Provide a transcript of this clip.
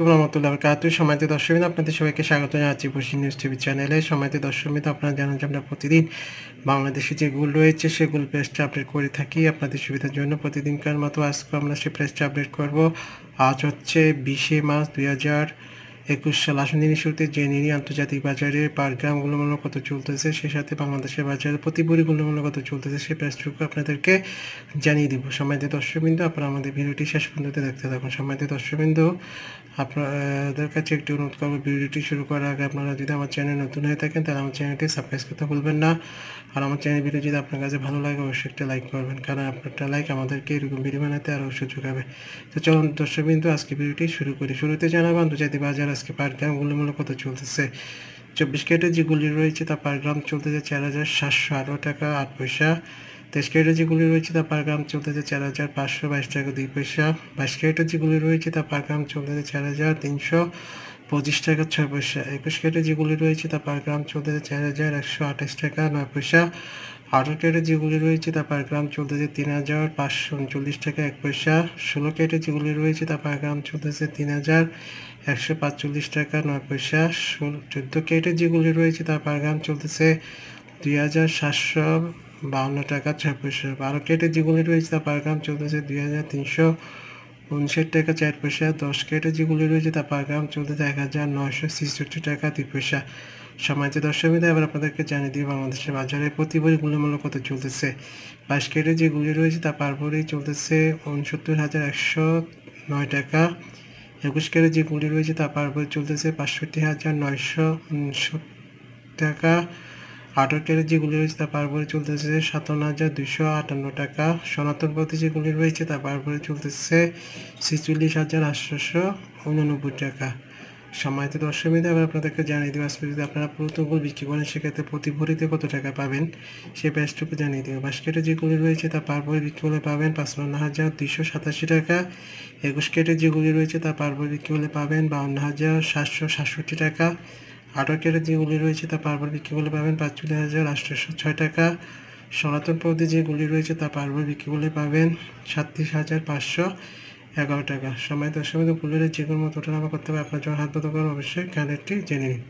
আলাইকুম রহমতুল্লাহ কাতুর সময়তে দর্শকবিন্দু আপনাদের সবাইকে স্বাগত জানাচ্ছি পশ্চিম নিউজ টিভি চ্যানেলে সময়তে দর্শকবিন্দু আপনারা জানান যে আমরা প্রতিদিন বাংলাদেশে যে রয়েছে সে প্রেসটা আপডেট করে থাকি আপনাদের সুবিধার জন্য প্রতিদিনকার মতো আজকে আমরা সে প্রেসটা আপডেট করব আজ হচ্ছে বিশে মার্চ দুই একুশ সাল আসুন দিনের শুরুতে জেনে নিয়ে আন্তর্জাতিক বাজারে পার গ্রাম মূল্য কত চলতেছে সেই সাথে বাংলাদেশের বাজারে প্রতি বড়ি কত চলতেছে সেই প্রাইসটুকু আপনাদেরকে জানিয়ে দিব সময় দিয়ে বিন্দু আপনারা আমাদের ভিডিওটি শেষ পর্যন্ত দেখতে থাকুন সময় দিয়ে বিন্দু আপনাদের কাছে একটি অনুরোধ করবো ভিডিওটি শুরু করার আগে আপনারা যদি আমার চ্যানেল নতুন হয়ে থাকেন তাহলে আমার চ্যানেলটি সাবস্ক্রাইব করতে ভুলবেন না আর আমার চ্যানেল ভিডিও যদি আপনার কাছে ভালো লাগে অবশ্যই একটা লাইক করবেন কারণ আপনারটা লাইক আমাদেরকে এরকম ভিডিও বানাতে আরও সুযোগ হবে তো চলুন বিন্দু আজকে ভিডিওটি শুরু করি শুরুতে জানাবো আন্তর্জাতিক বাজার আজকে পার গ্রাম গোল্ডের মূল্য কত চলতেছে চব্বিশ কেটে যে গুলি রয়েছে তা পার গ্রাম চলতেছে চার হাজার সাতশো আঠারো টাকা আট পয়সা তেইশ কেটে যে গুলি রয়েছে তা পার গ্রাম চলতেছে চার হাজার পাঁচশো বাইশ টাকা দুই পয়সা বাইশ কেটে যে গুলি রয়েছে তা পার গ্রাম চলতেছে চার হাজার তিনশো পঁচিশ টাকা ছয় পয়সা একুশ কেটে যেগুলি রয়েছে তা পার গ্রাম চলতেছে চার হাজার একশো আঠাশ টাকা নয় পয়সা আঠারো কেটে যেগুলি রয়েছে তা পার গ্রাম চলতেছে তিন হাজার পাঁচশো উনচল্লিশ টাকা এক পয়সা ষোলো কেটে যেগুলি রয়েছে তা পার গ্রাম চলতেছে তিন হাজার একশো পাঁচচল্লিশ টাকা নয় পয়সা চোদ্দো কেটে যেগুলি রয়েছে তা পার গ্রাম চলতেছে দুই হাজার সাতশো বাউন্ন টাকা ছয় পয়সা বারো কেটে যেগুলি রয়েছে তা পার গ্রাম চলতেছে দুই হাজার তিনশো উনষাট টাকা চার পয়সা দশ কেটে যেগুলি রয়েছে তা পাগাম চলতে এক হাজার নয়শো ছেষট্টি টাকা দুই পয়সা সমাজ দশমীতে আবার আপনাদেরকে জানিয়ে দিই বাংলাদেশের বাজারে প্রতি বই গুণমূল্য কত চলতেছে বাইশ কেটে যেগুলি রয়েছে তা পারপরই চলতেছে উনসত্তর হাজার একশো নয় টাকা একুশ কেটে যেগুলি রয়েছে তা পারপরই চলতেছে পাঁচষট্টি হাজার নয়শো টাকা আটকের যেগুলি রয়েছে তা বারবারে চলতেছে সাতান্ন হাজার দুশো আটান্ন টাকা সনাতন পথে যেগুলি রয়েছে তা বারবারে চলতেছে ছেচল্লিশ হাজার আটশোশো উননব্বই টাকা তো দশ মিনিট আমি আপনাদেরকে জানিয়ে দেবো আজকে যদি আপনারা পুরোতনগুলো বিক্রি করেন সেক্ষেত্রে প্রতি ভরিতে কত টাকা পাবেন সে প্যাচটুকু জানিয়ে দেবো বাস্কেটে যেগুলি রয়েছে তা পার ভরি বিক্রি করলে পাবেন পাঁচপান্ন হাজার দুশো সাতাশি টাকা একুশ কেটে যেগুলি রয়েছে তা পার ভরি বিক্রি করলে পাবেন বাউন্ন হাজার সাতশো সাতষট্টি টাকা আটকের যেগুলি রয়েছে তা পার্বণ বিক্রি বলে পাবেন পাঁচচল্লিশ হাজার আটশো ছয় টাকা সনাতন পদে গুলি রয়েছে তা পার্বণ বিক্রি বলে পাবেন সাতত্রিশ হাজার পাঁচশো এগারো টাকা সময় দশ সময় তো যে কোনো মতো ওঠানামা করতে হবে আপনার যখন হাত বদল করেন অবশ্যই একটি জেনে নিন